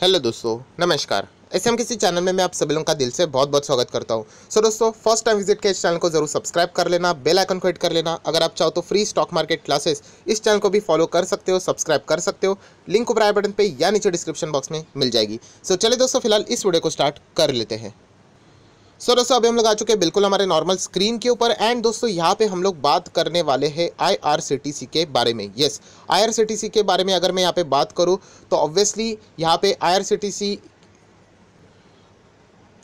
hello दोस्तों नमस्कार ऐसे हम किसी चैनल में मैं आप सभी लोगों का दिल से बहुत बहुत स्वागत करता हूं सो so, दोस्तों फर्स्ट टाइम विजिट के इस चैनल को जरूर सब्सक्राइब कर लेना बेल आइकन को हिट कर लेना अगर आप चाहो तो फ्री स्टॉक मार्केट क्लासेस इस चैनल को भी फॉलो कर सकते हो सब्सक्राइब कर सकते हो लिंक ऊपर आई बटन पर या नीचे डिस्क्रिप्शन बॉक्स में मिल जाएगी सो so, चले दोस्तों फिलहाल इस वीडियो को स्टार्ट कर लेते हैं सो so, दोस्तों अभी हम लोग आ चुके हैं बिल्कुल हमारे नॉर्मल स्क्रीन के ऊपर एंड दोस्तों यहाँ पे हम लोग बात करने वाले हैं आईआरसीटीसी के बारे में यस आईआरसीटीसी के बारे में अगर मैं यहाँ पे बात करूँ तो ऑब्वियसली यहाँ पे आईआरसीटीसी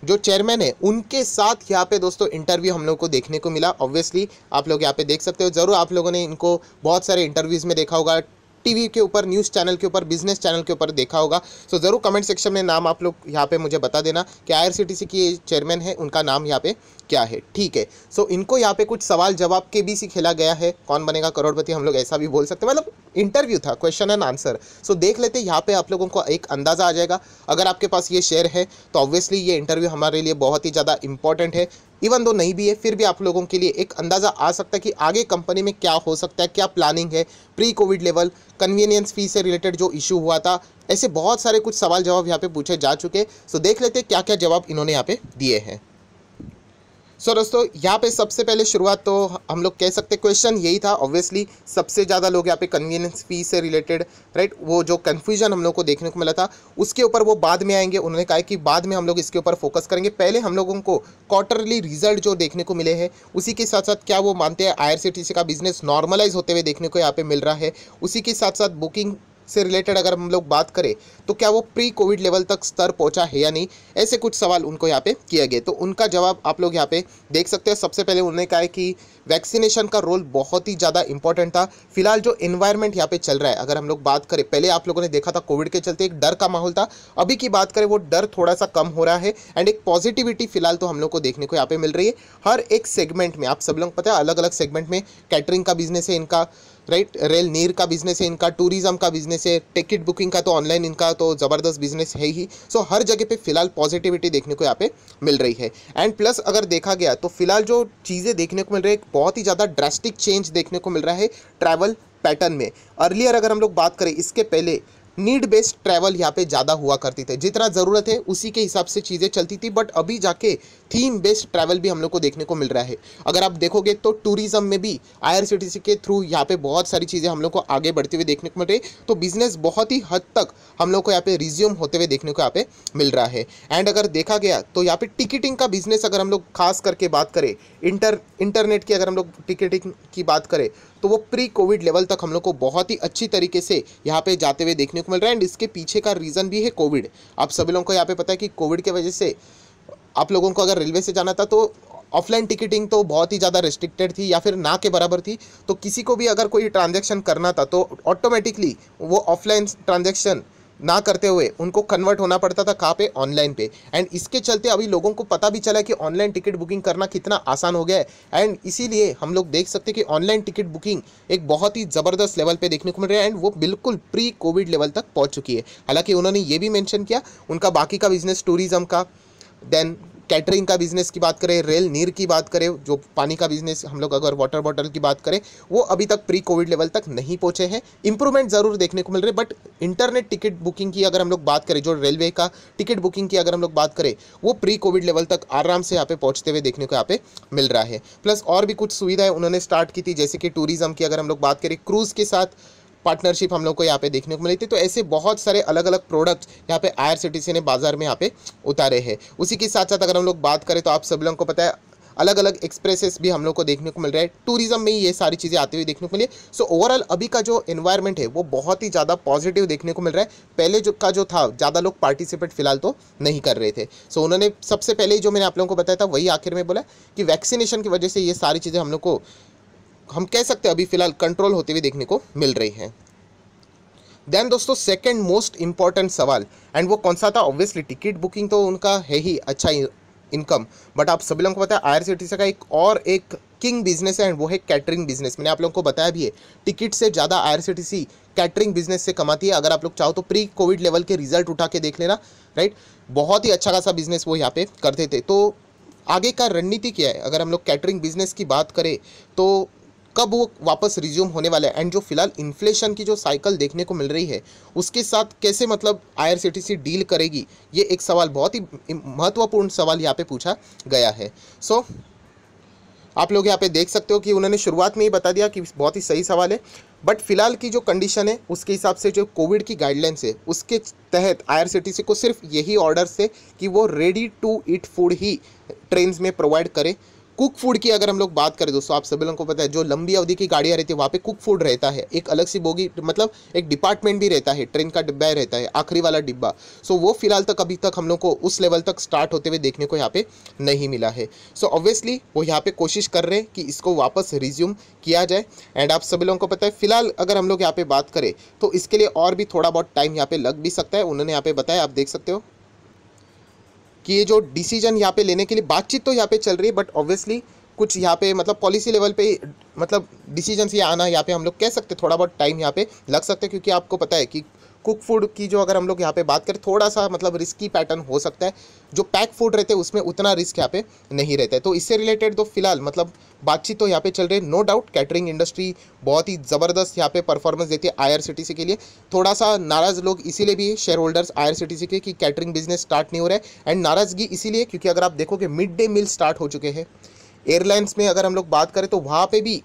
जो चेयरमैन है उनके साथ यहाँ पे दोस्तों इंटरव्यू हम लोग को देखने को मिला ऑब्वियसली आप लोग यहाँ पे देख सकते हो ज़रूर आप लोगों ने इनको बहुत सारे इंटरव्यूज़ में देखा होगा टीवी के ऊपर न्यूज़ चैनल के ऊपर बिजनेस चैनल के ऊपर देखा होगा सो ज़रूर कमेंट सेक्शन में नाम आप लोग यहाँ पे मुझे बता देना कि आईआरसीटीसी की चेयरमैन है उनका नाम यहाँ पे क्या है ठीक है सो इनको यहाँ पे कुछ सवाल जवाब के बीच ही खेला गया है कौन बनेगा करोड़पति हम लोग ऐसा भी बोल सकते मतलब इंटरव्यू था क्वेश्चन एंड आंसर सो देख लेते यहाँ पे आप लोगों को एक अंदाज़ा आ जाएगा अगर आपके पास ये शेयर है तो ऑब्वियसली ये इंटरव्यू हमारे लिए बहुत ही ज़्यादा इंपॉर्टेंट है इवन दो नहीं भी है फिर भी आप लोगों के लिए एक अंदाज़ा आ सकता है कि आगे कंपनी में क्या हो सकता है क्या प्लानिंग है pre covid level convenience fee से रिलेटेड जो इशू हुआ था ऐसे बहुत सारे कुछ सवाल जवाब यहाँ पे पूछे जा चुके सो देख लेते क्या क्या जवाब इन्होंने यहाँ पे दिए हैं सो so, दोस्तों यहाँ पे सबसे पहले शुरुआत तो हम लोग कह सकते क्वेश्चन यही था ऑब्वियसली सबसे ज़्यादा लोग यहाँ पे कन्वीनियंस फी से रिलेटेड राइट वो जो कन्फ्यूजन हम लोग को देखने को मिला था उसके ऊपर वो बाद में आएंगे उन्होंने कहा कि बाद में हम लोग इसके ऊपर फोकस करेंगे पहले हम लोगों को क्वार्टरली रिजल्ट जो देखने को मिले हैं उसी के साथ साथ क्या वो मानते हैं आई का बिजनेस नॉर्मलाइज होते हुए देखने को यहाँ पर मिल रहा है उसी के साथ साथ बुकिंग से रिलेटेड अगर हम लोग बात करें तो क्या वो प्री कोविड लेवल तक स्तर पहुंचा है या नहीं ऐसे कुछ सवाल उनको यहाँ पे किया गया तो उनका जवाब आप लोग यहाँ पे देख सकते हैं सबसे पहले उन्होंने कहा है कि वैक्सीनेशन का रोल बहुत ही ज़्यादा इंपॉर्टेंट था फिलहाल जो इन्वायरमेंट यहाँ पे चल रहा है अगर हम लोग बात करें पहले आप लोगों ने देखा था कोविड के चलते एक डर का माहौल था अभी की बात करें वो डर थोड़ा सा कम हो रहा है एंड एक पॉजिटिविटी फिलहाल तो हम लोग को देखने को यहाँ पे मिल रही है हर एक सेगमेंट में आप सब लोग पता है अलग अलग सेगमेंट में कैटरिंग का बिजनेस है इनका राइट रेल नीर का बिजनेस है इनका टूरिज्म का बिजनेस है टिकट बुकिंग का तो ऑनलाइन इनका तो ज़बरदस्त बिजनेस है ही सो so, हर जगह पे फिलहाल पॉजिटिविटी देखने को यहाँ पे मिल रही है एंड प्लस अगर देखा गया तो फिलहाल जो चीज़ें देखने को मिल रही है बहुत ही ज़्यादा ड्रेस्टिक चेंज देखने को मिल रहा है ट्रैवल पैटर्न में अर्लियर अगर हम लोग बात करें इसके पहले नीड बेस्ड ट्रैवल यहाँ पे ज़्यादा हुआ करती थी जितना ज़रूरत है उसी के हिसाब से चीज़ें चलती थी बट अभी जाके थीम बेस्ड ट्रैवल भी हम लोग को देखने को मिल रहा है अगर आप देखोगे तो टूरिज़्म में भी आई के थ्रू यहाँ पे बहुत सारी चीज़ें हम लोग को आगे बढ़ते हुए देखने को मिल रही तो बिज़नेस बहुत ही हद तक हम लोग को यहाँ पे रिज्यूम होते हुए देखने को यहाँ पे मिल रहा है एंड अगर देखा गया तो यहाँ पे टिकटिंग का बिज़नेस अगर हम लोग खास करके बात करें इंटर इंटरनेट की अगर हम लोग टिकटिंग की बात करें तो वो प्री कोविड लेवल तक हम लोग को बहुत ही अच्छी तरीके से यहाँ पे जाते हुए देखने को मिल रहा है एंड इसके पीछे का रीज़न भी है कोविड आप सभी लोगों को यहाँ पे पता है कि कोविड की वजह से आप लोगों को अगर रेलवे से जाना था तो ऑफलाइन टिकटिंग तो बहुत ही ज़्यादा रिस्ट्रिक्टेड थी या फिर ना के बराबर थी तो किसी को भी अगर कोई ट्रांजेक्शन करना था तो ऑटोमेटिकली वो ऑफलाइन ट्रांजेक्शन ना करते हुए उनको कन्वर्ट होना पड़ता था कहाँ पे ऑनलाइन पे एंड इसके चलते अभी लोगों को पता भी चला कि ऑनलाइन टिकट बुकिंग करना कितना आसान हो गया है एंड इसीलिए हम लोग देख सकते हैं कि ऑनलाइन टिकट बुकिंग एक बहुत ही ज़बरदस्त लेवल पे देखने को मिल रहा है एंड वो बिल्कुल प्री कोविड लेवल तक पहुँच चुकी है हालाँकि उन्होंने ये भी मैंशन किया उनका बाकी का बिजनेस टूरिज़्म का देन कैटरिंग का बिज़नेस की बात करें रेल नीर की बात करें जो पानी का बिज़नेस हम लोग अगर वाटर बॉटल की बात करें वो अभी तक प्री कोविड लेवल तक नहीं पहुँचे हैं इंप्रूवमेंट ज़रूर देखने को मिल रहे बट इंटरनेट टिकट बुकिंग की अगर हम लोग बात करें जो रेलवे का टिकट बुकिंग की अगर हम लोग बात करें वो प्री कोविड लेवल तक आराम से यहाँ पे पहुँचते हुए देखने को यहाँ पे मिल रहा है प्लस और भी कुछ सुविधाएं उन्होंने स्टार्ट की थी जैसे कि टूरिज़्म की अगर हम लोग बात करें क्रूज़ के साथ पार्टनरशिप हम लोग को यहाँ पे देखने को मिली थी तो ऐसे बहुत सारे अलग अलग प्रोडक्ट्स यहाँ पे आई ने बाजार में यहाँ पे उतारे हैं उसी के साथ साथ अगर हम लोग बात करें तो आप सब लोगों को पता है अलग अलग एक्सप्रेसेस भी हम लोग को देखने को मिल रहा है टूरिज्म में ही ये सारी चीज़ें आती हुई देखने को मिली सो ओवरऑल अभी का जो एनवायरनमेंट है वो बहुत ही ज़्यादा पॉजिटिव देखने को मिल रहा है पहले जो का जो था ज़्यादा लोग पार्टिसिपेट फिलहाल तो नहीं कर रहे थे सो so, उन्होंने सबसे पहले जो मैंने आप लोगों को बताया था वही आखिर में बोला कि वैक्सीनेशन की वजह से ये सारी चीज़ें हम लोग को हम कह सकते हैं अभी फ़िलहाल कंट्रोल होते हुए देखने को मिल रही है देन दोस्तों सेकेंड मोस्ट इम्पॉर्टेंट सवाल एंड वो कौन सा था ऑब्वियसली टिकट बुकिंग तो उनका है ही अच्छा इनकम बट आप सभी लोगों को पता है सी का एक और एक किंग बिजनेस है एंड वो है कैटरिंग बिजनेस मैंने आप लोगों को बताया भी है टिकट से ज़्यादा आईआरसीटीसी कैटरिंग बिजनेस से कमाती है अगर आप लोग चाहो तो प्री कोविड लेवल के रिजल्ट उठा के देख लेना राइट बहुत ही अच्छा खासा बिजनेस वो यहाँ पे करते थे तो आगे का रणनीति क्या है अगर हम लोग कैटरिंग बिजनेस की बात करें तो कब वो वापस रिज्यूम होने वाला है एंड जो फिलहाल इन्फ्लेशन की जो साइकिल देखने को मिल रही है उसके साथ कैसे मतलब आईआरसीटीसी डील करेगी ये एक सवाल बहुत ही महत्वपूर्ण सवाल यहाँ पे पूछा गया है सो so, आप लोग यहाँ पे देख सकते हो कि उन्होंने शुरुआत में ही बता दिया कि बहुत ही सही सवाल है बट फिलहाल की जो कंडीशन है उसके हिसाब से जो कोविड की गाइडलाइंस है उसके तहत आईआरसीटीसी को सिर्फ यही ऑर्डर है कि वो रेडी टू ईट फूड ही ट्रेन में प्रोवाइड करे कुक फूड की अगर हम लोग बात करें दोस्तों आप सभी लोगों को पता है जो लंबी अवधि की गाड़ियाँ रहती है वहाँ पे कुक फूड रहता है एक अलग सी बोगी मतलब एक डिपार्टमेंट भी रहता है ट्रेन का डिब्बा रहता है आखिरी वाला डिब्बा सो वो फिलहाल तक अभी तक हम लोग को उस लेवल तक स्टार्ट होते हुए देखने को यहाँ पे नहीं मिला है सो ऑब्वियसली वो यहाँ पे कोशिश कर रहे हैं कि इसको वापस रिज्यूम किया जाए एंड आप सभी लोगों को पता है फिलहाल अगर हम लोग यहाँ पे बात करें तो इसके लिए और भी थोड़ा बहुत टाइम यहाँ पे लग भी सकता है उन्होंने यहाँ पे बताया आप देख सकते हो कि ये जो डिसीजन यहाँ पे लेने के लिए बातचीत तो यहाँ पे चल रही है बट ऑब्वियसली कुछ यहाँ पे मतलब पॉलिसी लेवल पे मतलब डिसीजन से आना यहाँ पे हम लोग कह सकते थोड़ा बहुत टाइम यहाँ पे लग सकते क्योंकि आपको पता है कि कुक फूड की जो अगर हम लोग यहाँ पे बात करें थोड़ा सा मतलब रिस्की पैटर्न हो सकता है जो पैक फूड रहते हैं उसमें उतना रिस्क यहाँ पे नहीं रहता है तो इससे रिलेटेड तो फिलहाल मतलब बातचीत तो यहाँ पे चल रही है नो डाउट कैटरिंग इंडस्ट्री बहुत ही ज़बरदस्त यहाँ पे परफॉर्मेंस देती है सी के लिए थोड़ा सा नाराज़ लोग इसीलिए भी शेयर होल्डर्स सी के कि कैटरिंग बिजनेस स्टार्ट नहीं हो रहा है एंड नाराज़गी इसीलिए क्योंकि अगर आप देखोगे मिड डे मील स्टार्ट हो चुके हैं एयरलाइंस में अगर हम लोग बात करें तो वहाँ पर भी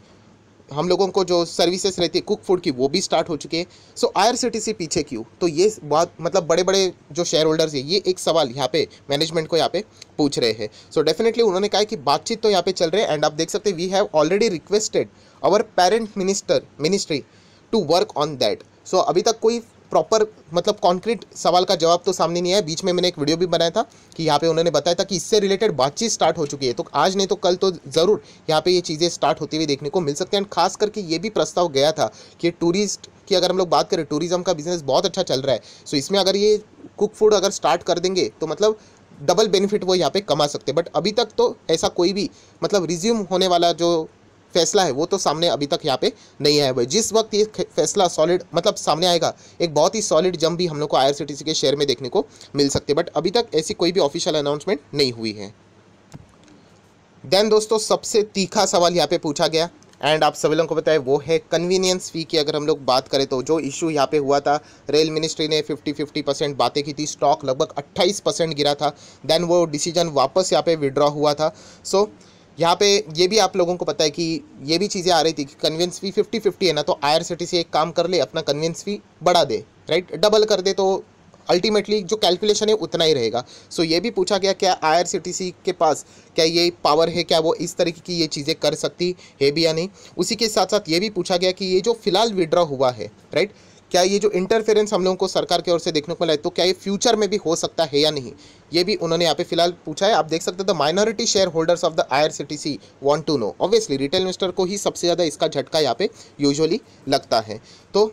हम लोगों को जो सर्विसेज रहती है कुक फूड की वो भी स्टार्ट हो चुकी है सो आई पीछे क्यों तो ये बात मतलब बड़े बड़े जो शेयर होल्डर्स है ये एक सवाल यहाँ पे मैनेजमेंट को यहाँ पे पूछ रहे हैं सो डेफिनेटली उन्होंने कहा कि बातचीत तो यहाँ पे चल रहे है एंड आप देख सकते we have already requested our parent minister ministry to work on that so अभी तक कोई प्रॉपर मतलब कॉन्क्रीट सवाल का जवाब तो सामने नहीं आया बीच में मैंने एक वीडियो भी बनाया था कि यहाँ पे उन्होंने बताया था कि इससे रिलेटेड बातचीत स्टार्ट हो चुकी है तो आज नहीं तो कल तो ज़रूर यहाँ पे ये चीज़ें स्टार्ट होती हुई देखने को मिल सकती हैं एंड खास करके ये भी प्रस्ताव गया था कि टूरिस्ट की अगर हम लोग बात करें टूरिज़म का बिजनेस बहुत अच्छा चल रहा है सो इसमें अगर ये कुक फूड अगर स्टार्ट कर देंगे तो मतलब डबल बेनिफिट वो यहाँ पे कमा सकते हैं बट अभी तक तो ऐसा कोई भी मतलब रिज्यूम होने वाला जो फैसला है वो तो सामने अभी तक यहाँ पे नहीं आया हुआ है जिस वक्त ये फैसला सॉलिड मतलब सामने आएगा एक बहुत ही सॉलिड जंप भी हम लोग को आई के शेयर में देखने को मिल सकते बट अभी तक ऐसी कोई भी ऑफिशियल अनाउंसमेंट नहीं हुई है देन दोस्तों सबसे तीखा सवाल यहाँ पे पूछा गया एंड आप सभी लोगों को बताएं वो है कन्वीनियंस फ़ी की अगर हम लोग बात करें तो जो इशू यहाँ पे हुआ था रेल मिनिस्ट्री ने 50 50 परसेंट बातें की थी स्टॉक लगभग 28 परसेंट गिरा था देन वो डिसीजन वापस यहाँ पे विड्रॉ हुआ था सो so, यहाँ पे ये भी आप लोगों को पता है कि ये भी चीज़ें आ रही थी कि कन्वेंस फी फिफ्टी फिफ्टी है ना तो आई से एक काम कर ले अपना कन्वेंस फी बढ़ा दे राइट डबल कर दे तो अल्टीमेटली जो कैलकुलेशन है उतना ही रहेगा सो so, ये भी पूछा गया क्या आई के पास क्या ये पावर है क्या वो इस तरीके की ये चीज़ें कर सकती है भी या नहीं उसी के साथ साथ ये भी पूछा गया कि ये जो फिलहाल विड्रॉ हुआ है राइट क्या ये जो इंटरफेरेंस हम लोगों को सरकार की ओर से देखने को मिला है तो क्या ये फ्यूचर में भी हो सकता है या नहीं ये भी उन्होंने यहाँ पे फिलहाल पूछा है आप देख सकते हैं the minority share holders of the C want to know obviously retail investor को ही सबसे ज़्यादा इसका झटका यहाँ पे यूजुअली लगता है तो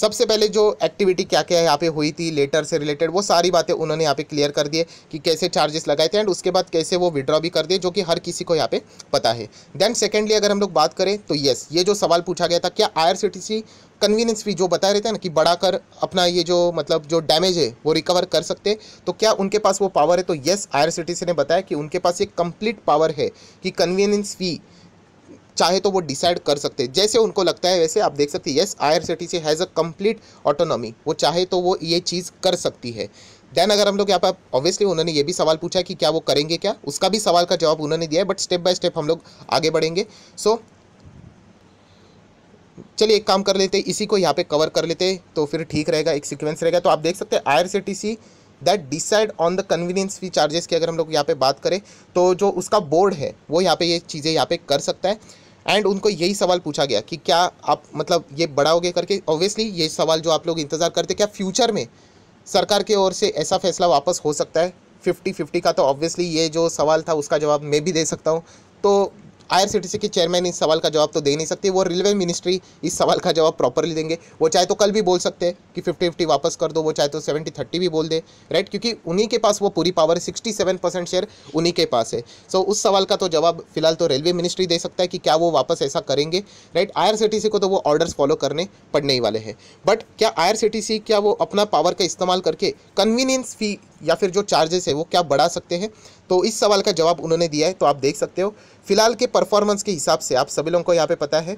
सबसे पहले जो एक्टिविटी क्या क्या यहाँ पे हुई थी लेटर से रिलेटेड वो सारी बातें उन्होंने यहाँ पे क्लियर कर दिए कि कैसे चार्जेस लगाए थे एंड उसके बाद कैसे वो विड्रॉ भी कर दिए जो कि हर किसी को यहाँ पे पता है देन सेकेंडली अगर हम लोग बात करें तो येस ये जो सवाल पूछा गया था क्या आई कन्वीनियंस फी जो बता रहे थे ना कि बढ़ाकर अपना ये जो मतलब जो डैमेज है वो रिकवर कर सकते तो क्या उनके पास वो पावर है तो येस आई ने बताया कि उनके पास ये कंप्लीट पावर है कि कन्वीनियंस फ़ी चाहे तो वो डिसाइड कर सकते हैं जैसे उनको लगता है वैसे आप देख सकते हैं yes C T C has a complete autonomy वो चाहे तो वो ये चीज़ कर सकती है देन अगर हम लोग यहाँ पर ऑब्वियसली उन्होंने ये भी सवाल पूछा कि क्या वो करेंगे क्या उसका भी सवाल का जवाब उन्होंने दिया है बट स्टेप बाय स्टेप हम लोग आगे बढ़ेंगे सो चलिए एक काम कर लेते इसी को यहाँ पे कवर कर लेते तो फिर ठीक रहेगा एक सिक्वेंस रहेगा तो आप देख सकते हैं I R C T C that decide on the convenience fee charges की अगर हम लोग यहाँ पे बात करें तो जो उसका बोर्ड है वो यहाँ पे ये चीज़ें यहाँ पे कर सकता है एंड उनको यही सवाल पूछा गया कि क्या आप मतलब ये बढ़ाओगे करके ऑब्वियसली ये सवाल जो आप लोग इंतज़ार करते क्या फ्यूचर में सरकार की ओर से ऐसा फैसला वापस हो सकता है फिफ्टी फिफ्टी का तो ऑब्वियसली ये जो सवाल था उसका जवाब मैं भी दे सकता हूँ तो आईआरसीटीसी के चेयरमैन इस सवाल का जवाब तो दे नहीं सकते वो रेलवे मिनिस्ट्री इस सवाल का जवाब प्रॉपरली देंगे वो चाहे तो कल भी बोल सकते हैं कि फिफ्टी फिफ्टी वापस कर दो वो चाहे तो सेवेंटी थर्टी भी बोल दे राइट क्योंकि उन्हीं के पास वो पूरी power sixty seven percent share उन्हीं के पास है सो so, उस सवाल का तो जवाब फिलहाल तो रेलवे मिनिस्ट्री दे सकता है कि क्या वो वापस ऐसा करेंगे राइट आई को तो वो ऑर्डर्स फॉलो करने पड़ने ही वाले हैं बट क्या आई क्या वो अपना पावर का इस्तेमाल करके कन्वीनियंस फी या फिर जो चार्जेस है वो क्या बढ़ा सकते हैं तो इस सवाल का जवाब उन्होंने दिया है तो आप देख सकते हो फिलहाल के परफॉर्मेंस के हिसाब से आप सभी लोगों को यहाँ पे पता है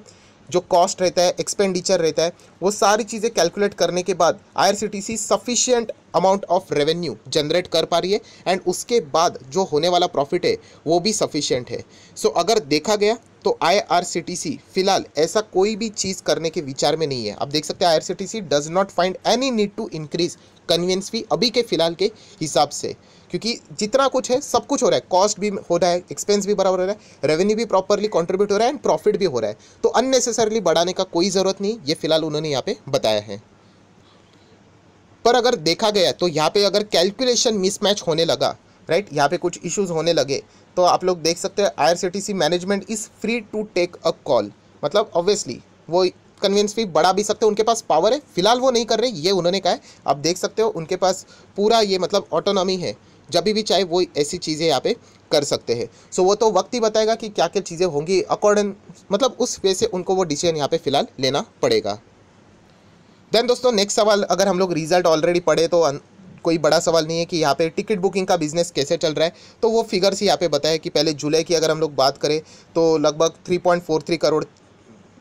जो कॉस्ट रहता है एक्सपेंडिचर रहता है वो सारी चीज़ें कैलकुलेट करने के बाद IRCTC sufficient amount of revenue generate कर पा रही है एंड उसके बाद जो होने वाला प्रॉफिट है वो भी सफिशियंट है सो so, अगर देखा गया तो आईआरसीटीसी फिलहाल ऐसा कोई भी चीज़ करने के विचार में नहीं है आप देख सकते हैं I does not find any need to increase convenience fee अभी के फिलहाल के हिसाब से क्योंकि जितना कुछ है सब कुछ हो रहा है कॉस्ट भी हो रहा है एक्सपेंस भी बराबर हो रहा है रेवेन्यू भी प्रॉपरली कॉन्ट्रीब्यूट हो रहा है एंड प्रॉफिट भी हो रहा है तो अननेसेसरली बढ़ाने का कोई ज़रूरत नहीं ये फिलहाल उन्होंने यहाँ पे बताया है पर अगर देखा गया तो यहाँ पे अगर कैलकुलेशन मिसमैच होने लगा राइट यहाँ पे कुछ इश्यूज़ होने लगे तो आप लोग देख सकते हैं I management is free to take a call मतलब ऑब्वियसली वो कन्वेंस भी बढ़ा भी सकते हैं उनके पास पावर है फिलहाल वो नहीं कर रहे ये उन्होंने कहा है आप देख सकते हो उनके पास पूरा ये मतलब ऑटोनॉमी है जब भी चाहे वो ऐसी चीज़ें यहाँ पे कर सकते हैं सो so, वो तो वक्त ही बताएगा कि क्या क्या चीज़ें होंगी अकॉर्डिंग मतलब उस वे से उनको वो डिसीजन यहाँ पे फिलहाल लेना पड़ेगा देन दोस्तों नेक्स्ट सवाल अगर हम लोग रिजल्ट ऑलरेडी पढ़े तो कोई बड़ा सवाल नहीं है कि यहाँ पे टिकट बुकिंग का बिज़नेस कैसे चल रहा है तो वो फिगर्स ही यहाँ पे बताए कि पहले जुलाई की अगर हम लोग बात करें तो लगभग 3.43 करोड़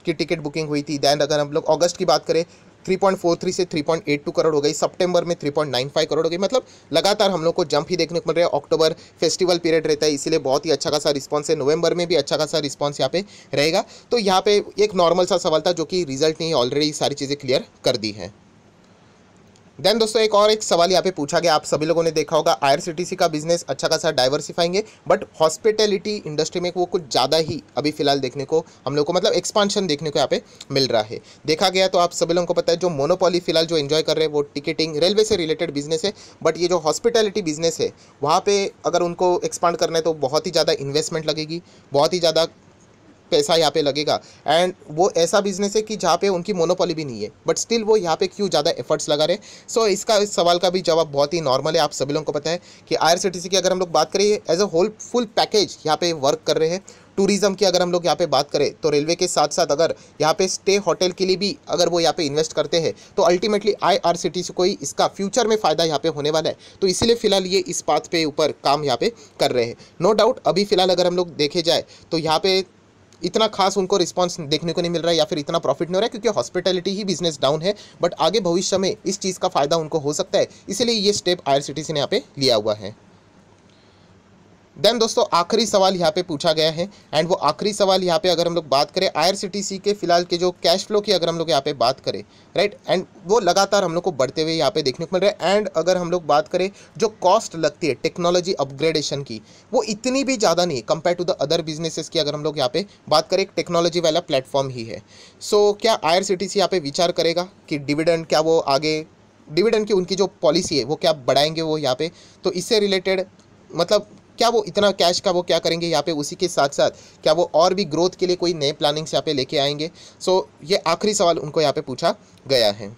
की टिकट बुकिंग हुई थी दैन अगर हम लोग अगस्त की बात करें 3.43 से 3.82 करोड़ हो गई सितंबर में 3.95 करोड़ हो गई मतलब लगातार हम लोग को जंप ही देखने को मिल रहा है अक्टूबर फेस्टिवल पीरियड रहता है इसीलिए बहुत ही अच्छा खासा रिस्पॉन्स है नवंबर में भी अच्छा खासा रिस्पॉन्स यहाँ पे रहेगा तो यहाँ पे एक नॉर्मल सा सवाल था जो कि रिजल्ट ने ऑलरेडी सारी चीज़ें क्लियर कर दी हैं देन दोस्तों एक और एक सवाल यहाँ पे पूछा गया आप सभी लोगों ने देखा होगा आईआरसीटीसी का बिजनेस अच्छा खासा डाइवर्सिफाइंग है बट हॉस्पिटैलिटी इंडस्ट्री में वो कुछ ज़्यादा ही अभी फिलहाल देखने को हम लोग को मतलब एक्सपांशन देखने को यहाँ पे मिल रहा है देखा गया तो आप सभी लोगों को पता है जो मोनोपॉली फिलहाल जो इन्जॉय कर रहे हैं वो टिकटिंग रेलवे से रिलेटेड बिजनेस है बट ये जो हॉस्पिटैलिटी बिजनेस है वहाँ पर अगर उनको एक्सपांड करना है तो बहुत ही ज़्यादा इन्वेस्टमेंट लगेगी बहुत ही ज़्यादा पैसा यहाँ पे लगेगा एंड वो ऐसा बिजनेस है कि जहाँ पे उनकी मोनोपोली भी नहीं है बट स्टिल वो यहाँ पे क्यों ज़्यादा एफर्ट्स लगा रहे सो so, इसका इस सवाल का भी जवाब बहुत ही नॉर्मल है आप सभी लोगों को पता है कि आई की अगर हम लोग बात करें as a whole full package यहाँ पे वर्क कर रहे हैं टूरिज्म की अगर हम लोग यहाँ पे बात करें तो रेलवे के साथ साथ अगर यहाँ पे स्टे होटल के लिए भी अगर वो यहाँ पे इन्वेस्ट करते हैं तो अल्टीमेटली आई आर सी को ही इसका फ्यूचर में फ़ायदा यहाँ पे होने वाला है तो इसीलिए फिलहाल ये इस बात पे ऊपर काम यहाँ पे कर रहे हैं नो डाउट अभी फिलहाल अगर हम लोग देखे जाए तो यहाँ पे इतना खास उनको रिस्पॉन्स देखने को नहीं मिल रहा है या फिर इतना प्रॉफिट नहीं हो रहा है क्योंकि हॉस्पिटलिटी ही बिजनेस डाउन है बट आगे भविष्य में इस चीज़ का फायदा उनको हो सकता है इसीलिए ये स्टेप आई ने यहाँ पे लिया हुआ है देन दोस्तों आखिरी सवाल यहाँ पे पूछा गया है एंड वो आखिरी सवाल यहाँ पे अगर हम लोग बात करें आईआरसीटीसी के फिलहाल के जो कैश फ्लो की अगर हम लोग यहाँ पे बात करें राइट एंड वो लगातार हम लोग को बढ़ते हुए यहाँ पे देखने को मिल रहा है एंड अगर हम लोग बात करें जो कॉस्ट लगती है टेक्नोलॉजी अपग्रेडेशन की वो इतनी भी ज़्यादा नहीं है compare to the other businesses की अगर हम लोग यहाँ पे बात करें एक टेक्नोलॉजी वाला प्लेटफॉर्म ही है सो so, क्या आई आर यहाँ पे विचार करेगा कि डिविडेंड क्या वो आगे डिविडेंड की उनकी जो पॉलिसी है वो क्या बढ़ाएंगे वो यहाँ पे तो इससे रिलेटेड मतलब क्या वो इतना कैश का वो क्या करेंगे यहाँ पे उसी के साथ साथ क्या वो और भी ग्रोथ के लिए कोई नए प्लानिंग्स यहाँ पे लेके आएंगे सो so, ये आखिरी सवाल उनको यहाँ पे पूछा गया है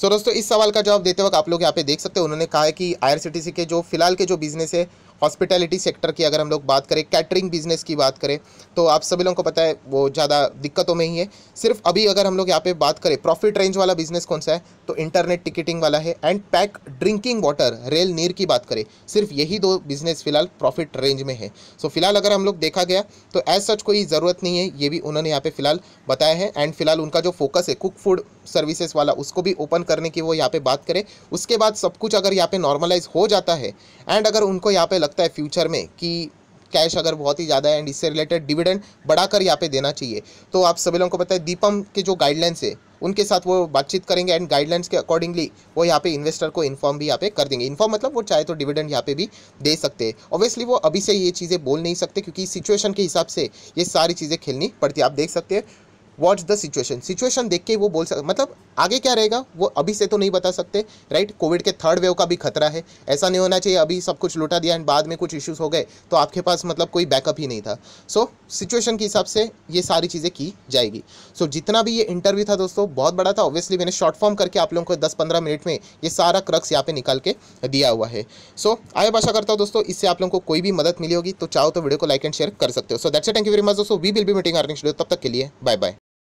सो दोस्तों इस सवाल का जवाब देते वक्त आप लोग यहाँ पे देख सकते हैं उन्होंने कहा है कि आईआरसीटीसी के जो फिलहाल के जो बिज़नेस है हॉस्पिटैलिटी सेक्टर की अगर हम लोग बात करें कैटरिंग बिजनेस की बात करें तो आप सभी लोगों को पता है वो ज़्यादा दिक्कतों में ही है सिर्फ अभी अगर हम लोग यहाँ पे बात करें प्रॉफिट रेंज वाला बिजनेस कौन सा है तो इंटरनेट टिकटिंग वाला है and pack drinking water Rail Neer की बात करें सिर्फ यही दो बिजनेस फिलहाल प्रॉफिट रेंज में है सो फिलहाल अगर हम लोग देखा गया तो एज सच कोई ज़रूरत नहीं है ये भी उन्होंने यहाँ पर फिलहाल बताया है एंड फिलहाल उनका जो फोकस है कुक फूड सर्विसेज वाला उसको भी ओपन करने की वो यहाँ पे बात करे उसके बाद सब कुछ अगर यहाँ पे नॉर्मलाइज हो जाता है एंड अगर उनको यहाँ पे लगता है फ्यूचर में कि कैश अगर बहुत ही ज़्यादा है एंड इससे रिलेटेड डिविडेंड बढ़ाकर यहाँ पे देना चाहिए तो आप सभी लोगों को पता है दीपम के जो गाइडलाइंस है उनके साथ वो बातचीत करेंगे एंड गाइडलाइंस के अकॉर्डिंगली वो यहाँ पे इन्वेस्टर को इन्फॉर्म भी यहाँ पे कर देंगे इन्फॉर्म मतलब वो चाहे तो डिविडेंड यहाँ पे भी दे सकते हैं ऑब्वियसली वो अभी से ये चीज़ें बोल नहीं सकते क्योंकि सिचुएशन के हिसाब से ये सारी चीज़ें खेलनी पड़ती है आप देख सकते हैं वॉट द सिचुएशन सिचुएशन देख के वो बोल सक मतलब आगे क्या रहेगा वो अभी से तो नहीं बता सकते राइट कोविड के थर्ड वेव का भी खतरा है ऐसा नहीं होना चाहिए अभी सब कुछ लुटा दिया एंड बाद में कुछ इश्यूज़ हो गए तो आपके पास मतलब कोई बैकअप ही नहीं था सो so, सिचुएशन के हिसाब से ये सारी चीज़ें की जाएगी सो so, जितना भी ये इंटरव्यू था दोस्तों बहुत बड़ा था ऑब्वियसली मैंने शॉर्ट फॉर्म करके आप लोगों को दस पंद्रह मिनट में ये सारा क्रक्स यहाँ पर निकाल के दिया हुआ है सो आई आशा करता हूँ दोस्तों इससे आप लोगों को कोई भी मदद मिली होगी तो चाहो तो वीडियो को लाइक एंड शेयर कर सकते हो so that's thank you very much दोस्तों we will be meeting earning तब तक के लिए बाय बाय